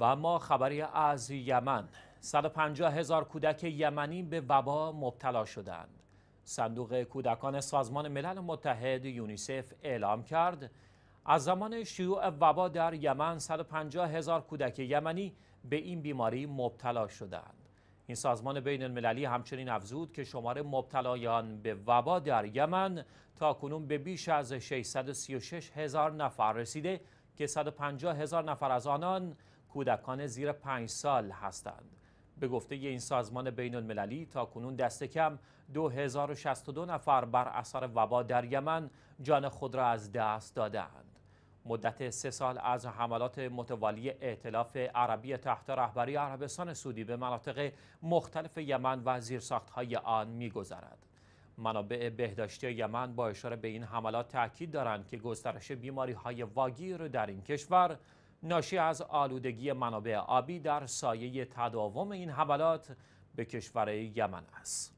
و ما خبری از یمن 150 هزار کودک یمنی به وبا مبتلا شدند صندوق کودکان سازمان ملل متحد یونیسف اعلام کرد از زمان شیوع وبا در یمن 150 هزار کودک یمنی به این بیماری مبتلا شدند این سازمان بین المللی همچنین افزود که شمار مبتلایان به وبا در یمن تا کنون به بیش از 636 هزار نفر رسیده که 150 هزار نفر از آنان کودکان زیر پنج سال هستند. به گفته این سازمان بین المللی تا کنون دست کم 2062 نفر بر اثر وبا در یمن جان خود را از دست دادند. مدت سه سال از حملات متوالی اعتلاف عربی تحت رهبری عربستان سعودی به مناطق مختلف یمن و های آن میگذرد. منابع بهداشتی یمن با اشاره به این حملات تاکید دارند که گسترش بیماری های واگیر در این کشور ناشی از آلودگی منابع آبی در سایه تداوم این حملات به کشور یمن است.